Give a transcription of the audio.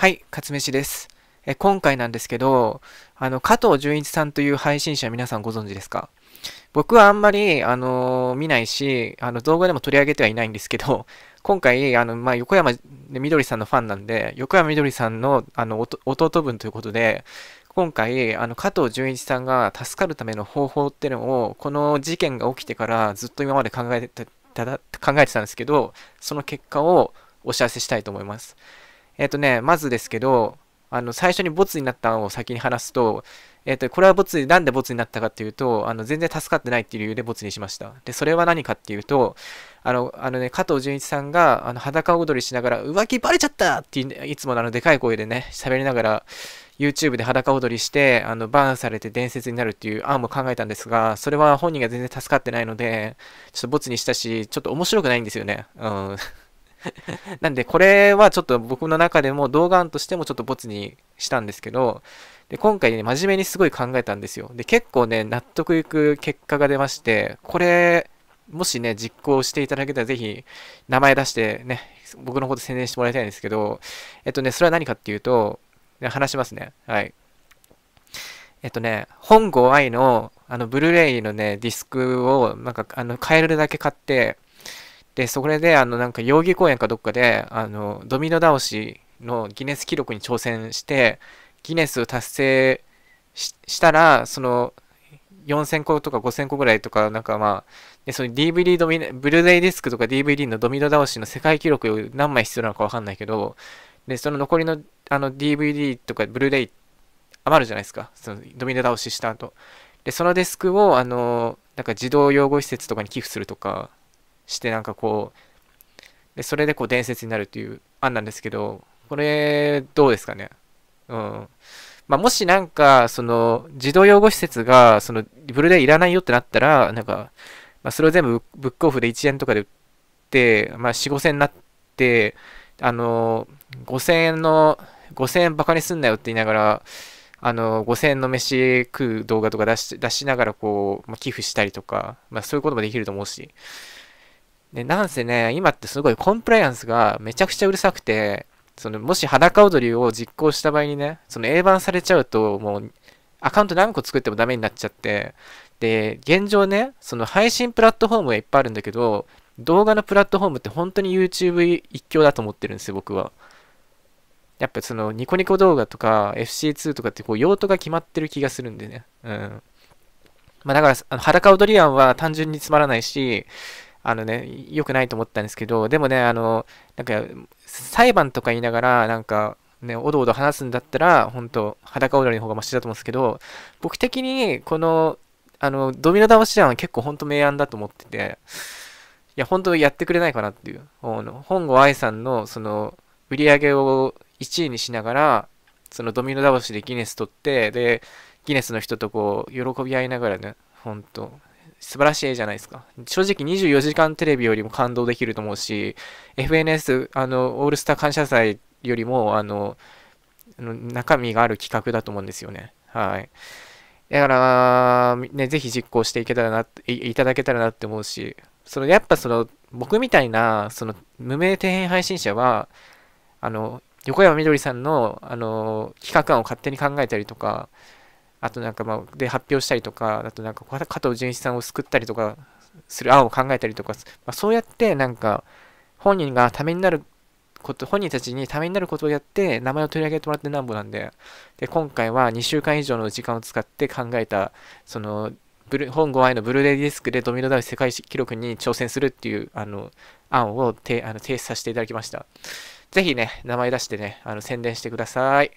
はい、勝しです。え今回なんですけど、あの、加藤純一さんという配信者皆さんご存知ですか僕はあんまり、あのー、見ないし、あの、動画でも取り上げてはいないんですけど、今回、あの、まあ、横山みどりさんのファンなんで、横山みどりさんの、あの、弟分ということで、今回、あの、加藤純一さんが助かるための方法っていうのを、この事件が起きてからずっと今まで考えてた、考えてたんですけど、その結果をお知らせしたいと思います。えっ、ー、とね、まずですけど、あの、最初にボツになったのを先に話すと、えっ、ー、と、これはボツ、なんでボツになったかっていうと、あの、全然助かってないっていう理由でボツにしました。で、それは何かっていうと、あの、あのね、加藤純一さんが、あの、裸踊りしながら、浮気バレちゃったっていつものあの、でかい声でね、喋りながら、YouTube で裸踊りして、あの、バーンされて伝説になるっていう案も考えたんですが、それは本人が全然助かってないので、ちょっとボツにしたし、ちょっと面白くないんですよね。うん。なんでこれはちょっと僕の中でも動画案としてもちょっとボツにしたんですけど、で今回ね、真面目にすごい考えたんですよ。で、結構ね、納得いく結果が出まして、これ、もしね、実行していただけたらぜひ、名前出してね、僕のこと宣伝してもらいたいんですけど、えっとね、それは何かっていうと、話しますね。はい。えっとね、本郷愛の、あの、ブルーレイのね、ディスクを、なんか、あの、買えるだけ買って、で、それで、あの、なんか、容疑公園かどっかで、あの、ドミノ倒しのギネス記録に挑戦して、ギネスを達成したら、その、4000個とか5000個ぐらいとか、なんかまあ、でその DVD ドミブルーレイディスクとか DVD のドミノ倒しの世界記録何枚必要なのかわかんないけど、で、その残りのあの DVD とかブルーレイ余るじゃないですか、そのドミノ倒しした後。で、そのデスクを、あの、なんか児童養護施設とかに寄付するとか、してなんかこうでそれでこう伝説になるっていう案なんですけどこれどうですかねうんまあ、もしなんか、その、児童養護施設が、その、ブルーレイいらないよってなったら、なんか、まあ、それを全部ブックオフで1円とかで売って、まあ、4、5000になって、あの、5000円の、5000円バカにすんなよって言いながら、あの、5000円の飯食う動画とか出し、出しながら、こう、まあ、寄付したりとか、まあ、そういうこともできると思うし、ね、なんせね、今ってすごいコンプライアンスがめちゃくちゃうるさくて、そのもし裸踊りを実行した場合にね、その A 版されちゃうと、もうアカウント何個作ってもダメになっちゃって、で、現状ね、その配信プラットフォームがいっぱいあるんだけど、動画のプラットフォームって本当に YouTube 一強だと思ってるんですよ、僕は。やっぱそのニコニコ動画とか FC2 とかってこう用途が決まってる気がするんでね。うん。まあだから、あの裸踊り案は単純につまらないし、あのね、良くないと思ったんですけど、でもね、あの、なんか、裁判とか言いながら、なんか、ね、おどおど話すんだったら、本当裸踊りの方がマシだと思うんですけど、僕的に、この、あの、ドミノ倒し案は結構本当明暗だと思ってて、いや、本当やってくれないかなっていう。の本郷愛さんの、その、売り上げを1位にしながら、そのドミノ倒しでギネス取って、で、ギネスの人とこう、喜び合いながらね、本当素晴らしいじゃないですか。正直24時間テレビよりも感動できると思うし、FNS、あの、オールスター感謝祭よりも、あの、中身がある企画だと思うんですよね。はい。だから、ね、ぜひ実行していけたらな、いただけたらなって思うし、その、やっぱその、僕みたいな、その、無名底辺配信者は、あの、横山みどりさんの、あの、企画案を勝手に考えたりとか、あとなんかまあ、で発表したりとか、あとなんか加藤純一さんを救ったりとかする案を考えたりとか、まあ、そうやってなんか本人がためになること、本人たちにためになることをやって名前を取り上げてもらってなんぼなんで、で、今回は2週間以上の時間を使って考えた、その、ブル本5愛のブルーレイディスクでドミノダウン世界記録に挑戦するっていうあの案をあの提出させていただきました。ぜひね、名前出してね、あの宣伝してください。